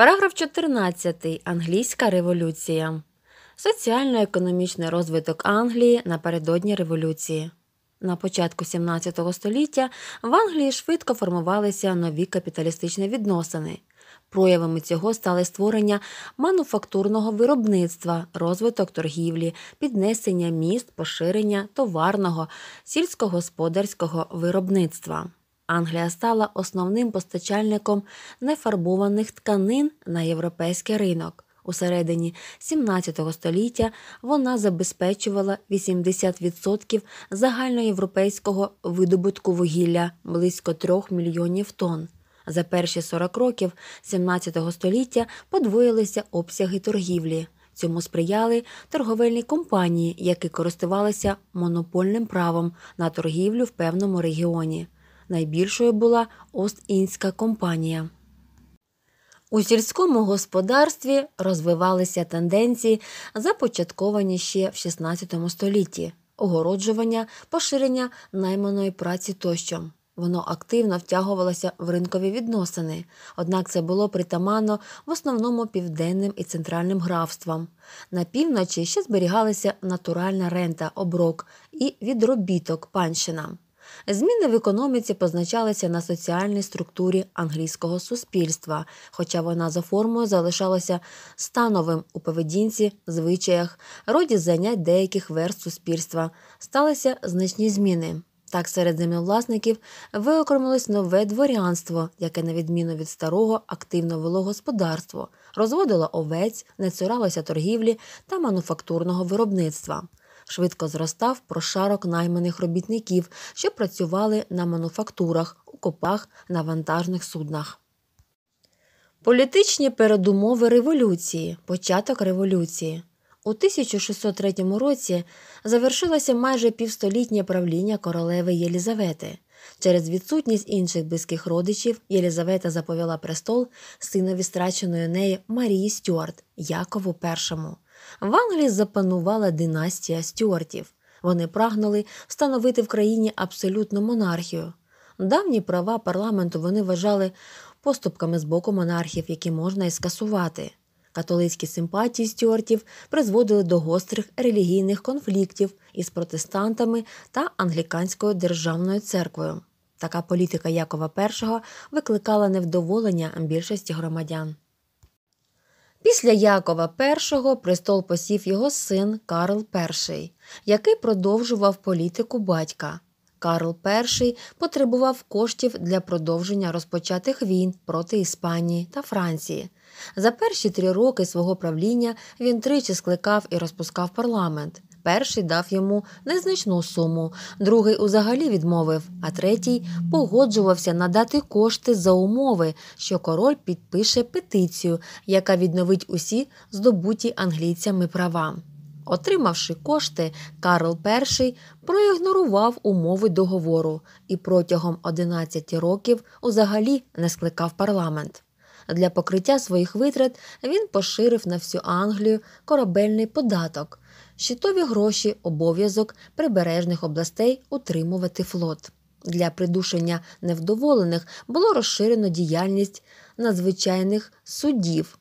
Параграф 14. Англійська революція. Соціально-економічний розвиток Англії напередодні революції. На початку 17 століття в Англії швидко формувалися нові капіталістичні відносини. Проявами цього стали створення мануфактурного виробництва, розвиток торгівлі, піднесення міст, поширення товарного, сільськогосподарського виробництва. Англія стала основним постачальником нефарбованих тканин на європейський ринок. У середині 17 століття вона забезпечувала 80% загальноєвропейського видобутку вугілля близько 3 мільйонів тонн. За перші 40 років 17 століття подвоїлися обсяги торгівлі. Цьому сприяли торговельні компанії, які користувалися монопольним правом на торгівлю в певному регіоні найбільшою була Ост-Індська компанія. У сільському господарстві розвивалися тенденції, започатковані ще в XVI столітті огороджування, поширення найманої праці тощо. Воно активно втягувалося в ринкові відносини, однак це було притаманно в основному південним і центральним графствам. На півночі ще зберігалася натуральна рента, оброк і відробіток панщина. Зміни в економіці позначалися на соціальній структурі англійського суспільства, хоча вона за формою залишалася становим у поведінці, звичаях, роді занять деяких верст суспільства. Сталися значні зміни. Так, серед землевласників виокремилось нове дворянство, яке, на відміну від старого, активно вело господарство, розводило овець, не цуралося торгівлі та мануфактурного виробництва швидко зростав прошарок найманих робітників, що працювали на мануфактурах, у копах, на вантажних суднах. Політичні передумови революції. Початок революції. У 1603 році завершилося майже півстолітнє правління королеви Єлізавети. Через відсутність інших близьких родичів Єлізавета заповіла престол синові страченої неї Марії Стюарт Якову І. В Англії запанувала династія стюартів. Вони прагнули встановити в країні абсолютну монархію. Давні права парламенту вони вважали поступками з боку монархів, які можна і скасувати. Католицькі симпатії стюартів призводили до гострих релігійних конфліктів із протестантами та англіканською державною церквою. Така політика Якова І викликала невдоволення більшості громадян. Після Якова І престол посів його син Карл І, який продовжував політику батька. Карл І потребував коштів для продовження розпочатих війн проти Іспанії та Франції. За перші три роки свого правління він тричі скликав і розпускав парламент. Перший дав йому незначну суму, другий узагалі відмовив, а третій погоджувався надати кошти за умови, що король підпише петицію, яка відновить усі здобуті англійцями права. Отримавши кошти, Карл І проігнорував умови договору і протягом 11 років узагалі не скликав парламент. Для покриття своїх витрат він поширив на всю Англію корабельний податок, щитові гроші, обов'язок прибережних областей утримувати флот. Для придушення невдоволених було розширено діяльність надзвичайних судів.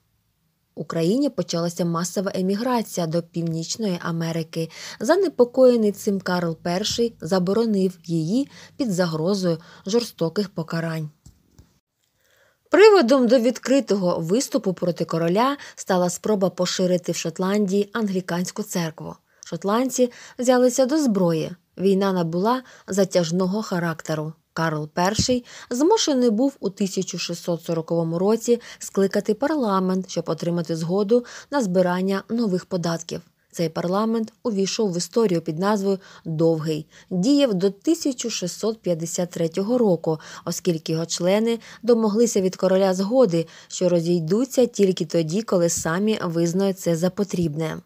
Україні почалася масова еміграція до Північної Америки. Занепокоєний цим Карл І заборонив її під загрозою жорстоких покарань. Приводом до відкритого виступу проти короля стала спроба поширити в Шотландії англіканську церкву. Шотландці взялися до зброї. Війна набула затяжного характеру. Карл І змушений був у 1640 році скликати парламент, щоб отримати згоду на збирання нових податків. Цей парламент увійшов в історію під назвою Довгий, діяв до 1653 року, оскільки його члени домоглися від короля згоди, що розійдуться тільки тоді, коли самі визнають це за потрібне.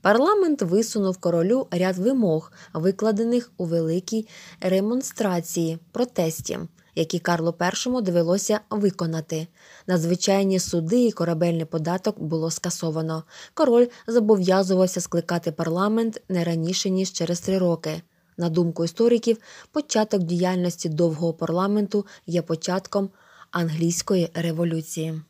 Парламент висунув королю ряд вимог, викладених у великій ремонстрації протесті які Карлу І довелося виконати. Надзвичайні суди і корабельний податок було скасовано. Король зобов'язувався скликати парламент не раніше ніж через три роки. На думку істориків, початок діяльності довгого парламенту є початком англійської революції.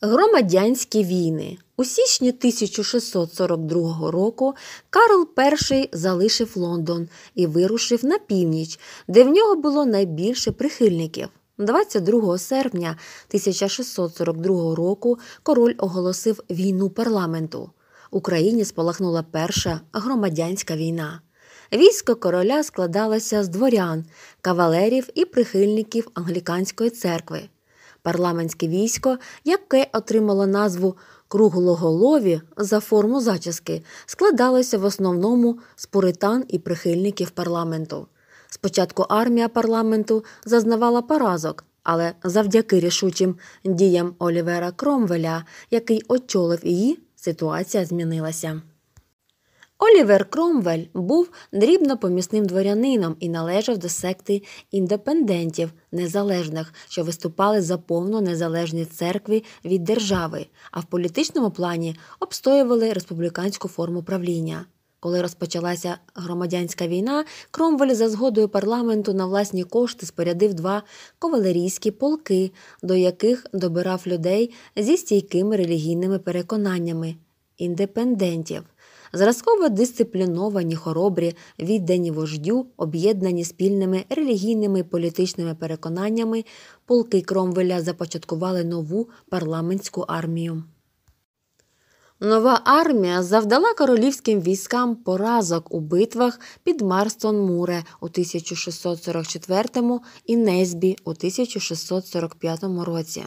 Громадянські війни у січні 1642 року Карл І залишив Лондон і вирушив на північ, де в нього було найбільше прихильників. 22 серпня 1642 року король оголосив війну парламенту. Україні спалахнула перша громадянська війна. Військо короля складалося з дворян, кавалерів і прихильників англіканської церкви парламентське військо, яке отримало назву круглоголові за форму зачіски, складалося в основному з пуритан і прихильників парламенту. Спочатку армія парламенту зазнавала поразок. Але завдяки рішучим діям Олівера Кромвеля, який очолив її, ситуація змінилася. Олівер Кромвель був дрібнопомісним дворянином і належав до секти індепендентів незалежних, що виступали за повну незалежність церкви від держави, а в політичному плані обстоювали республіканську форму правління. Коли розпочалася громадянська війна, Кромвель за згодою парламенту на власні кошти спорядив два ковалерійські полки, до яких добирав людей зі стійкими релігійними переконаннями індепендентів зразково дисципліновані, хоробрі, віддані вождю, об'єднані спільними релігійними і політичними переконаннями, полки Кромвеля започаткували нову парламентську армію. Нова армія завдала королівським військам поразок у битвах під Марстон Муре у 1644 і Незбі у 1645 році.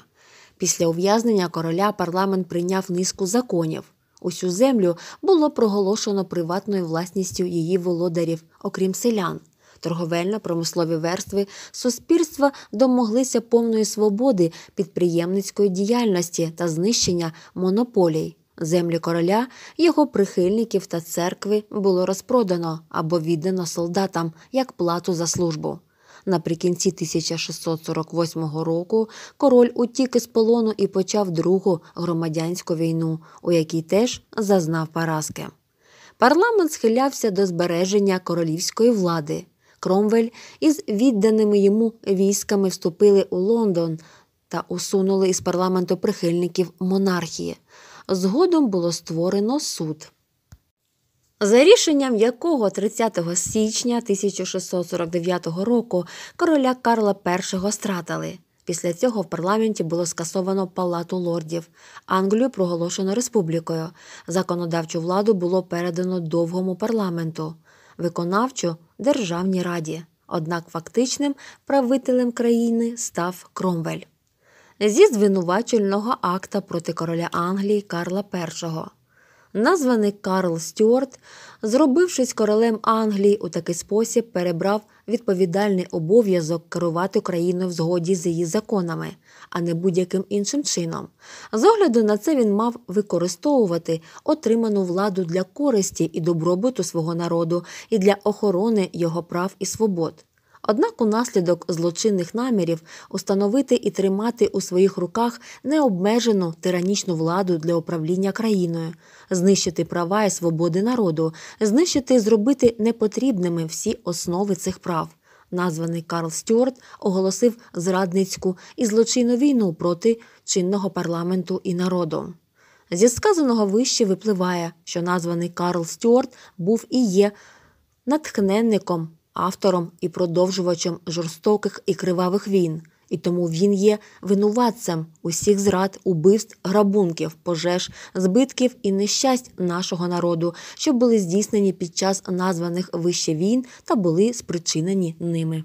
Після ув'язнення короля парламент прийняв низку законів. Усю землю було проголошено приватною власністю її володарів, окрім селян. Торговельно-промислові верстви суспільства домоглися повної свободи підприємницької діяльності та знищення монополій. Землі короля, його прихильників та церкви було розпродано або віддано солдатам як плату за службу. Наприкінці 1648 року король утік із полону і почав другу громадянську війну, у якій теж зазнав поразки. Парламент схилявся до збереження королівської влади. Кромвель із відданими йому військами вступили у Лондон та усунули із парламенту прихильників монархії. Згодом було створено суд за рішенням якого 30 січня 1649 року короля Карла І стратили. Після цього в парламенті було скасовано палату лордів. Англію проголошено республікою. Законодавчу владу було передано довгому парламенту, виконавчу державній раді. Однак фактичним правителем країни став Кромвель. Зі звинувачувального акта проти короля Англії Карла І названий Карл Стюарт, зробившись королем Англії, у такий спосіб перебрав відповідальний обов'язок керувати країною в згоді з її законами, а не будь-яким іншим чином. З огляду на це він мав використовувати отриману владу для користі і добробуту свого народу і для охорони його прав і свобод. Однак, унаслідок злочинних намірів установити і тримати у своїх руках необмежену тиранічну владу для управління країною, знищити права і свободи народу, знищити і зробити непотрібними всі основи цих прав. Названий Карл Стюарт оголосив зрадницьку і злочинну війну проти чинного парламенту і народу. Зі сказаного вище випливає, що названий Карл Стюарт був і є натхненником автором і продовжувачем жорстоких і кривавих війн, і тому він є винуватцем усіх зрад, убивств, грабунків, пожеж, збитків і нещасть нашого народу, що були здійснені під час названих вище війн та були спричинені ними.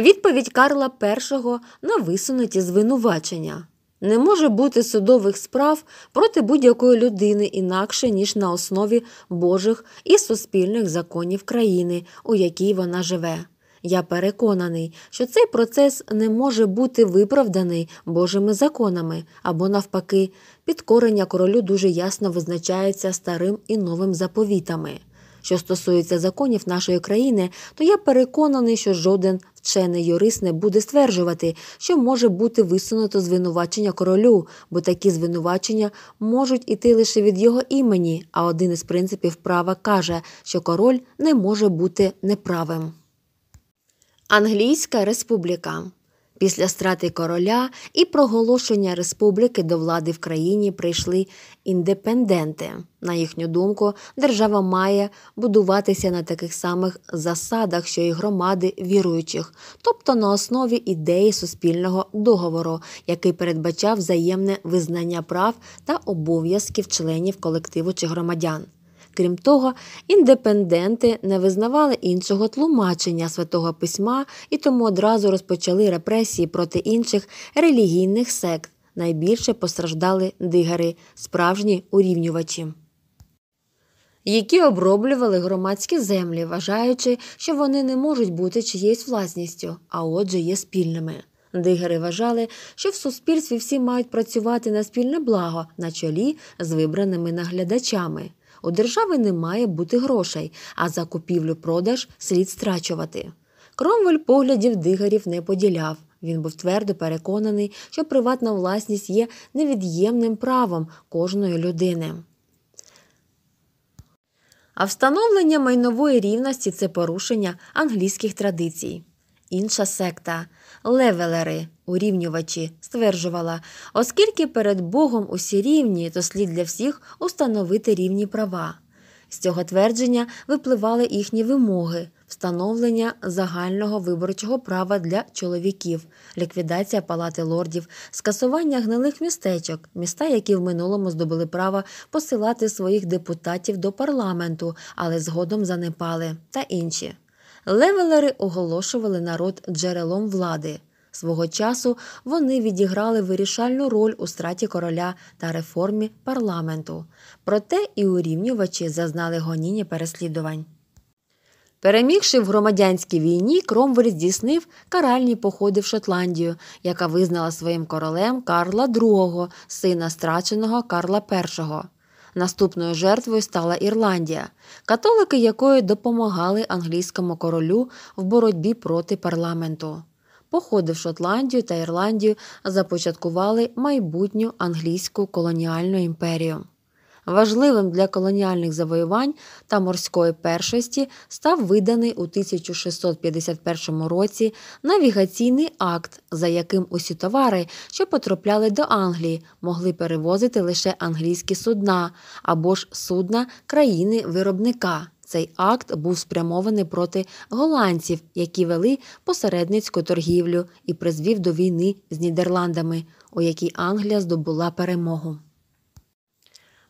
Відповідь Карла І на висунуті звинувачення. Не може бути судових справ проти будь-якої людини інакше ніж на основі Божих і суспільних законів країни, у якій вона живе. Я переконаний, що цей процес не може бути виправданий Божими законами або, навпаки, підкорення королю дуже ясно визначається старим і новим заповітами. Що стосується законів нашої країни, то я переконаний, що жоден вчений юрист не буде стверджувати, що може бути висунуто звинувачення королю, бо такі звинувачення можуть іти лише від його імені. А один із принципів права каже, що король не може бути неправим. Англійська республіка Після страти короля і проголошення республіки до влади в країні прийшли індепенденти. На їхню думку, держава має будуватися на таких самих засадах, що й громади віруючих, тобто на основі ідеї суспільного договору, який передбачав взаємне визнання прав та обов'язків членів колективу чи громадян. Крім того, індепенденти не визнавали іншого тлумачення святого письма і тому одразу розпочали репресії проти інших релігійних сект. Найбільше постраждали дигари, справжні урівнювачі. Які оброблювали громадські землі, вважаючи, що вони не можуть бути чиєюсь власністю, а отже, є спільними. Дигери вважали, що в суспільстві всі мають працювати на спільне благо на чолі з вибраними наглядачами. У держави не має бути грошей, а за купівлю-продаж слід страчувати. Кромвель поглядів дигарів не поділяв. Він був твердо переконаний, що приватна власність є невід'ємним правом кожної людини. А встановлення майнової рівності це порушення англійських традицій. Інша секта левелери, урівнювачі, стверджувала, оскільки перед Богом усі рівні, то слід для всіх установити рівні права. З цього твердження випливали їхні вимоги, встановлення загального виборчого права для чоловіків, ліквідація палати лордів, скасування гнилих містечок, міста, які в минулому здобули право посилати своїх депутатів до парламенту, але згодом занепали та інші. Левелери оголошували народ джерелом влади. Свого часу вони відіграли вирішальну роль у страті короля та реформі парламенту. Проте і урівнювачі зазнали гоніння переслідувань. Перемігши в громадянській війні, Кромвель здійснив каральні походи в Шотландію, яка визнала своїм королем Карла II, сина страченого Карла I. Наступною жертвою стала Ірландія, католики якої допомагали англійському королю в боротьбі проти парламенту. Походи в Шотландію та Ірландію започаткували майбутню англійську колоніальну імперію. Важливим для колоніальних завоювань та морської першості став виданий у 1651 році навігаційний акт, за яким усі товари, що потрапляли до Англії, могли перевозити лише англійські судна або ж судна країни-виробника. Цей акт був спрямований проти голландців, які вели посередницьку торгівлю і призвів до війни з Нідерландами, у якій Англія здобула перемогу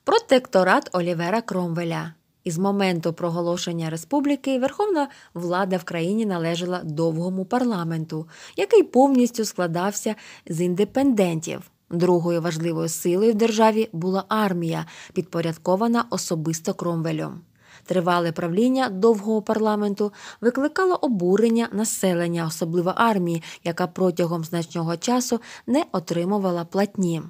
протекторат Олівера Кромвеля. Із моменту проголошення республіки верховна влада в країні належала довгому парламенту, який повністю складався з індепендентів. Другою важливою силою в державі була армія, підпорядкована особисто Кромвелем. Тривале правління довгого парламенту викликало обурення населення, особливо армії, яка протягом значного часу не отримувала платні.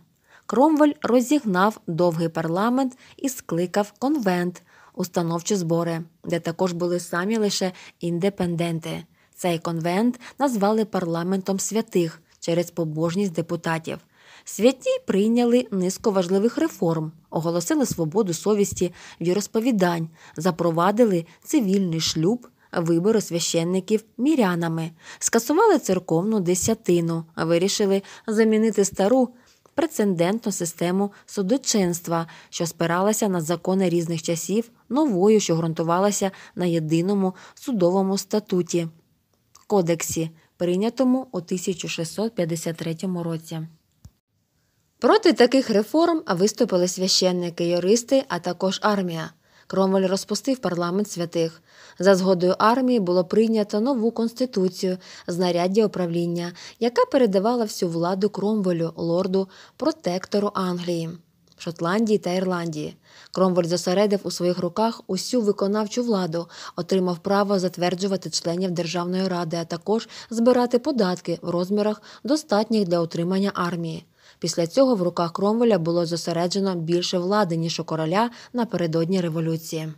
Кромвель розігнав довгий парламент і скликав конвент, установчі збори, де також були самі лише індепенденти. Цей конвент назвали парламентом святих через побожність депутатів. Святі прийняли низку важливих реформ, оголосили свободу совісті, віросповідань, запровадили цивільний шлюб, вибори священників мірянами, скасували церковну десятину, вирішили замінити стару прецедентну систему судочинства, що спиралася на закони різних часів, новою, що ґрунтувалася на єдиному судовому статуті Кодексі, прийнятому у 1653 році. Проти таких реформ виступили священники, юристи, а також армія. Кромвель розпустив парламент святих. За згодою армії було прийнято нову конституцію знаряддя управління, яка передавала всю владу Кромвелю, лорду, протектору Англії, Шотландії та Ірландії. Кромвель зосередив у своїх руках усю виконавчу владу, отримав право затверджувати членів Державної ради, а також збирати податки в розмірах, достатніх для утримання армії. Після цього в руках Кромвеля було зосереджено більше влади, ніж у короля напередодні революції.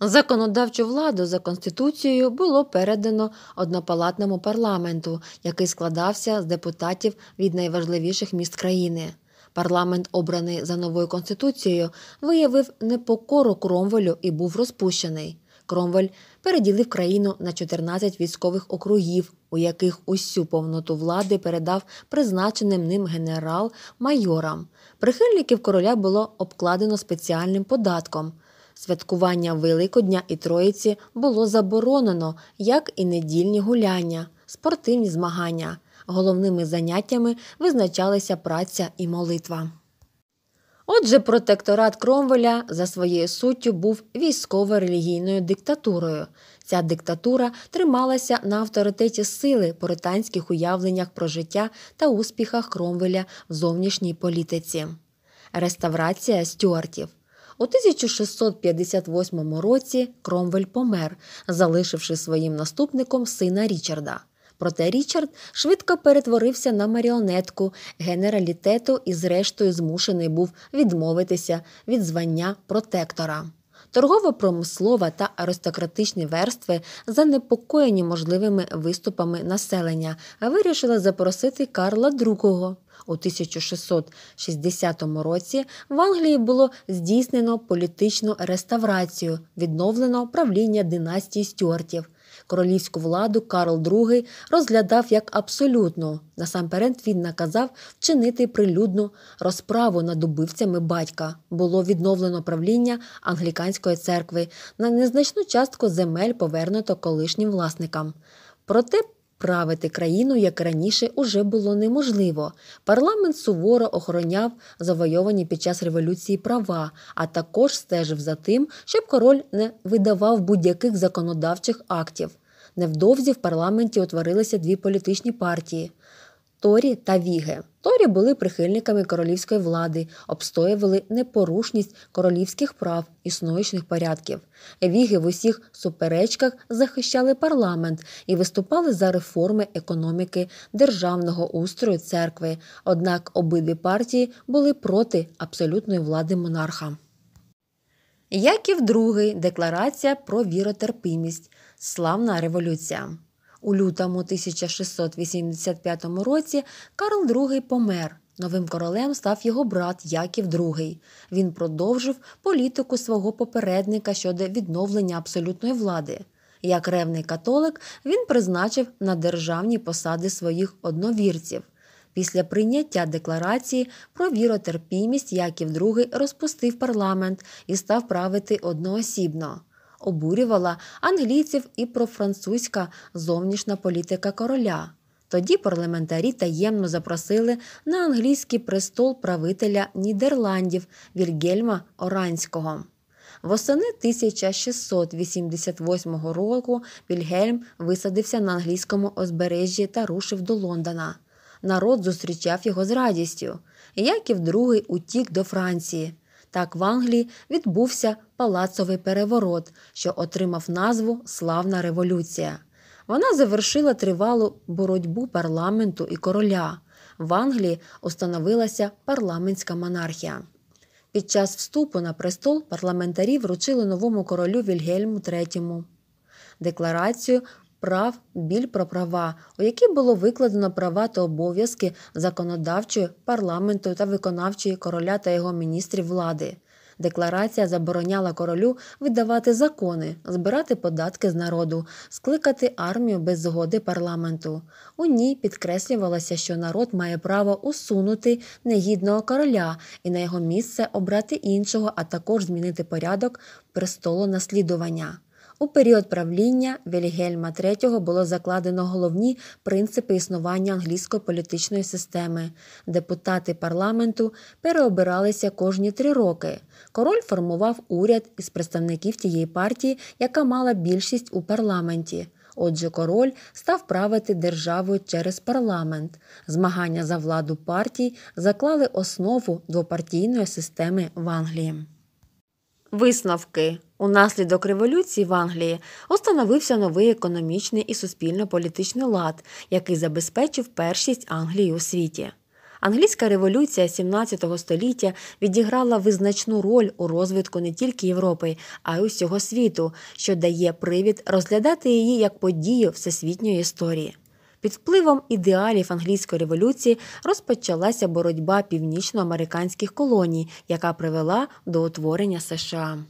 Законодавчу владу за конституцією було передано однопалатному парламенту, який складався з депутатів від найважливіших міст країни. Парламент, обраний за новою конституцією, виявив непокору Кромвелю і був розпущений. Кромвель переділив країну на 14 військових округів, у яких усю повноту влади передав призначеним ним генерал-майорам. Прихильників короля було обкладено спеціальним податком. Святкування Великодня і Троїці було заборонено, як і недільні гуляння, спортивні змагання. Головними заняттями визначалися праця і молитва. Отже, протекторат Кромвеля за своєю суттю був військово-релігійною диктатурою. Ця диктатура трималася на авторитеті сили поританських уявленнях про життя та успіхах Кромвеля в зовнішній політиці. Реставрація стюартів. У 1658 році Кромвель помер, залишивши своїм наступником сина Річарда. Проте Річард швидко перетворився на маріонетку генералітету і, зрештою, змушений був відмовитися від звання протектора. Торгово-промислова та аристократичні верстви, занепокоєні можливими виступами населення, вирішили запросити Карла II. У 1660 році в Англії було здійснено політичну реставрацію, відновлено правління династії Стюартів королівську владу Карл II розглядав як абсолютно. Насамперед він наказав вчинити прилюдну розправу над убивцями батька. Було відновлено правління англіканської церкви на незначну частку земель повернуто колишнім власникам. Проте правити країну, як раніше уже було неможливо. Парламент суворо охороняв завойовані під час революції права, а також стежив за тим, щоб король не видавав будь-яких законодавчих актів. Невдовзі в парламенті утворилися дві політичні партії. Торі та Віге. Торі були прихильниками королівської влади, обстоювали непорушність королівських прав існуючих порядків. Віги в усіх суперечках захищали парламент і виступали за реформи економіки державного устрою церкви. Однак обидві партії були проти абсолютної влади монарха. Яків II. декларація про віротерпимість, славна революція. У лютому 1685 році Карл II помер. Новим королем став його брат Яків II. Він продовжив політику свого попередника щодо відновлення абсолютної влади. Як ревний католик, він призначив на державні посади своїх одновірців. Після прийняття декларації про віротерпімість Яків II розпустив парламент і став правити одноосібно обурювала англійців і профранцузька зовнішня політика короля. Тоді парламентарі таємно запросили на англійський престол правителя Нідерландів Вільгельма Оранського. Восени 1688 року Вільгельм висадився на англійському озбережжі та рушив до Лондона. Народ зустрічав його з радістю. Яків II утік до Франції. Так в Англії відбувся палацовий переворот, що отримав назву Славна революція. Вона завершила тривалу боротьбу парламенту і короля. В Англії установилася парламентська монархія. Під час вступу на престол парламентарі вручили новому королю Вільгельму III. Декларацію прав, біль про права, у які було викладено права та обов'язки законодавчої, парламенту та виконавчої короля та його міністрів влади. Декларація забороняла королю видавати закони, збирати податки з народу, скликати армію без згоди парламенту. У ній підкреслювалося, що народ має право усунути негідного короля і на його місце обрати іншого, а також змінити порядок престолу наслідування. У період правління Вільгельма III було закладено головні принципи існування англійської політичної системи. Депутати парламенту переобиралися кожні три роки. Король формував уряд із представників тієї партії, яка мала більшість у парламенті. Отже, король став правити державою через парламент. Змагання за владу партій заклали основу двопартійної системи в Англії. Висновки Унаслідок революції в Англії установився новий економічний і суспільно-політичний лад, який забезпечив першість Англії у світі. Англійська революція 17 століття відіграла визначну роль у розвитку не тільки Європи, а й усього світу, що дає привід розглядати її як подію всесвітньої історії. Під впливом ідеалів англійської революції розпочалася боротьба північноамериканських колоній, яка привела до утворення США.